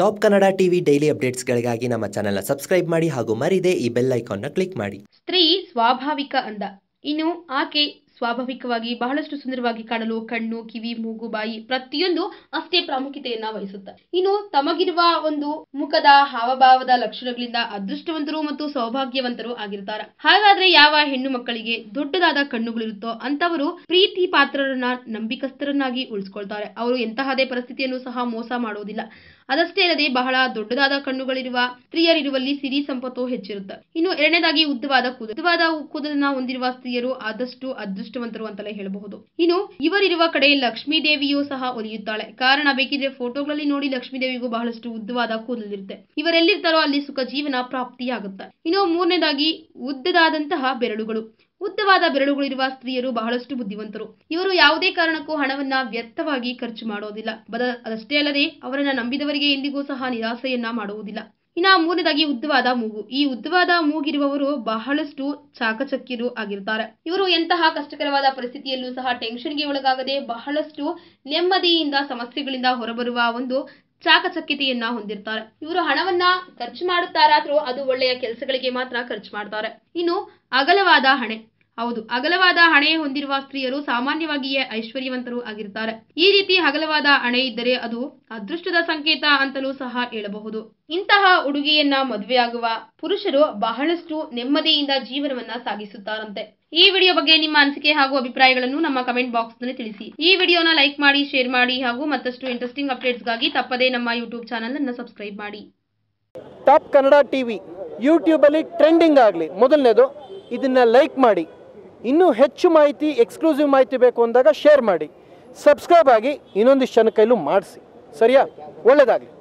top Kannada TV daily ಅಪ್ಡೇಟ್ಸ್ಗಳಿಗಾಗಿ ನಮ್ಮ ಚಾನೆಲ್ನ ಸಬ್ಸ್ಕ್ರೈಬ್ ಮಾಡಿ ಹಾಗೂ ಮರಿದೇ ಈ ಬೆಲ್ ನ ಕ್ಲಿಕ್ ಮಾಡಿ ಸ್ತ್ರೀ ಸ್ವಾಭಾವಿಕ ಅಂದ ಇನ್ನು ಆಕೆ ಸ್ವಾಭಾವಿಕವಾಗಿ ಬಹಳಷ್ಟು ಸುಂದರವಾಗಿ ಕಾಣಲು ಕಣ್ಣು ಕಿವಿ ಮೂಗು ಬಾಯಿ ಪ್ರತಿಯೊಂದು ಅಷ್ಟೇ ಪ್ರಾಮುಖ್ಯತೆಯನ್ನ ವಹಿಸುತ್ತೆ ಇನ್ನು ತಮಗಿರುವ ಒಂದು ಮುಖದ ಹಾವಭಾವದ ಲಕ್ಷಣಗಳಿಂದ ಅದೃಷ್ಟವಂತರು ಮತ್ತು ಸೌಭಾಗ್ಯವಂತರು ಆಗಿರ್ತಾರ ಹಾಗಾದ್ರೆ ಯಾವ ಹೆಣ್ಣು ಮಕ್ಕಳಿಗೆ ದೊಡ್ಡದಾದ ಕಣ್ಣುಗಳಿರುತ್ತೋ ಅಂತವರು ಪ್ರೀತಿ ಪಾತ್ರರನ್ನ ನಂಬಿಕಸ್ಥರನ್ನಾಗಿ ಉಳಿಸ್ಕೊಳ್ತಾರೆ ಅವರು ಎಂತಹದೇ ಪರಿಸ್ಥಿತಿಯನ್ನು ಸಹ ಮೋಸ ಮಾಡೋದಿಲ್ಲ ಅದಷ್ಟೇ ಅಲ್ಲದೆ ಬಹಳ ದೊಡ್ಡದಾದ ಕಣ್ಣುಗಳಿರುವ ಸ್ತ್ರೀಯರಿರುವಲ್ಲಿ ಸಿರಿ ಸಂಪತ್ತು ಹೆಚ್ಚಿರುತ್ತೆ ಇನ್ನು ಎರಡನೇದಾಗಿ ಉದ್ದವಾದ ಕೂದಲು ಉದ್ದವಾದ ಕೂದಲನ್ನ ಹೊಂದಿರುವ ಸ್ತ್ರೀಯರು ಆದಷ್ಟು ಅದೃಷ್ಟ ಅದೃಷ್ಟವಂತರು ಅಂತಲೇ ಹೇಳಬಹುದು ಇನ್ನು ಇವರಿರುವ ಕಡೆ ಲಕ್ಷ್ಮೀ ದೇವಿಯೂ ಸಹ ಒಲಿಯುತ್ತಾಳೆ ಕಾರಣ ಬೇಕಿದ್ರೆ ಫೋಟೋಗಳಲ್ಲಿ ನೋಡಿ ಲಕ್ಷ್ಮೀ ದೇವಿಗೂ ಬಹಳಷ್ಟು ಉದ್ದವಾದ ಕೂದಲಿರುತ್ತೆ ಇವರೆಲ್ಲಿರ್ತಾರೋ ಅಲ್ಲಿ ಸುಖ ಜೀವನ ಪ್ರಾಪ್ತಿಯಾಗುತ್ತೆ ಇನ್ನು ಮೂರನೇದಾಗಿ ಉದ್ದದಾದಂತಹ ಬೆರಳುಗಳು ಉದ್ದವಾದ ಬೆರಳುಗಳಿರುವ ಸ್ತ್ರೀಯರು ಬಹಳಷ್ಟು ಬುದ್ಧಿವಂತರು ಇವರು ಯಾವುದೇ ಕಾರಣಕ್ಕೂ ಹಣವನ್ನ ವ್ಯರ್ಥವಾಗಿ ಖರ್ಚು ಮಾಡೋದಿಲ್ಲ ಬದ ಅದಷ್ಟೇ ಅಲ್ಲದೆ ಅವರನ್ನ ನಂಬಿದವರಿಗೆ ಎಂದಿಗೂ ಸಹ ನಿರಾಸೆಯನ್ನ ಮಾಡುವುದಿಲ್ಲ ಇನ್ನು ಮೂರನೇದಾಗಿ ಉದ್ದವಾದ ಮೂಗು ಈ ಉದ್ದವಾದ ಮೂಗಿರುವವರು ಬಹಳಷ್ಟು ಚಾಕಚಕ್ಯರು ಆಗಿರ್ತಾರೆ ಇವರು ಎಂತಹ ಕಷ್ಟಕರವಾದ ಪರಿಸ್ಥಿತಿಯಲ್ಲೂ ಸಹ ಟೆನ್ಷನ್ಗೆ ಒಳಗಾಗದೆ ಬಹಳಷ್ಟು ನೆಮ್ಮದಿಯಿಂದ ಸಮಸ್ಯೆಗಳಿಂದ ಹೊರಬರುವ ಒಂದು ಚಾಕಚಕ್ಯತೆಯನ್ನ ಹೊಂದಿರ್ತಾರೆ ಇವರು ಹಣವನ್ನ ಖರ್ಚು ಮಾಡುತ್ತಾರಾದ್ರೂ ಅದು ಒಳ್ಳೆಯ ಕೆಲಸಗಳಿಗೆ ಮಾತ್ರ ಖರ್ಚು ಮಾಡ್ತಾರೆ ಇನ್ನು ಅಗಲವಾದ ಹಣೆ ಹೌದು ಅಗಲವಾದ ಹಣೆ ಹೊಂದಿರುವ ಸ್ತ್ರೀಯರು ಸಾಮಾನ್ಯವಾಗಿಯೇ ಐಶ್ವರ್ಯವಂತರು ಆಗಿರ್ತಾರೆ ಈ ರೀತಿ ಅಗಲವಾದ ಹಣೆ ಇದ್ದರೆ ಅದು ಅದೃಷ್ಟದ ಸಂಕೇತ ಅಂತಲೂ ಸಹ ಹೇಳಬಹುದು ಇಂತಹ ಉಡುಗೆಯನ್ನ ಮದುವೆಯಾಗುವ ಪುರುಷರು ಬಹಳಷ್ಟು ನೆಮ್ಮದಿಯಿಂದ ಜೀವನವನ್ನ ಸಾಗಿಸುತ್ತಾರಂತೆ ಈ ವಿಡಿಯೋ ಬಗ್ಗೆ ನಿಮ್ಮ ಅನಿಸಿಕೆ ಹಾಗೂ ಅಭಿಪ್ರಾಯಗಳನ್ನು ನಮ್ಮ ಕಮೆಂಟ್ ಬಾಕ್ಸ್ ನಲ್ಲಿ ತಿಳಿಸಿ ಈ ವಿಡಿಯೋನ ಲೈಕ್ ಮಾಡಿ ಶೇರ್ ಮಾಡಿ ಹಾಗೂ ಮತ್ತಷ್ಟು ಇಂಟ್ರೆಸ್ಟಿಂಗ್ ಗಾಗಿ ತಪ್ಪದೇ ನಮ್ಮ ಯೂಟ್ಯೂಬ್ ಚಾನಲ್ ಅನ್ನು ಸಬ್ಸ್ಕ್ರೈಬ್ ಮಾಡಿ ಟಾಪ್ ಕನ್ನಡ ಟಿವಿ ಅಲ್ಲಿ ಟ್ರೆಂಡಿಂಗ್ ಆಗಲಿ ಮೊದಲನೇದು ಇದನ್ನ ಲೈಕ್ ಮಾಡಿ ಇನ್ನೂ ಹೆಚ್ಚು ಮಾಹಿತಿ ಎಕ್ಸ್ಕ್ಲೂಸಿವ್ ಮಾಹಿತಿ ಬೇಕು ಅಂದಾಗ ಶೇರ್ ಮಾಡಿ ಸಬ್ಸ್ಕ್ರೈಬ್ ಆಗಿ ಇನ್ನೊಂದು ಜನ ಕೈಲೂ ಮಾಡಿಸಿ ಸರಿಯಾ ಒಳ್ಳೆಯದಾಗಲಿ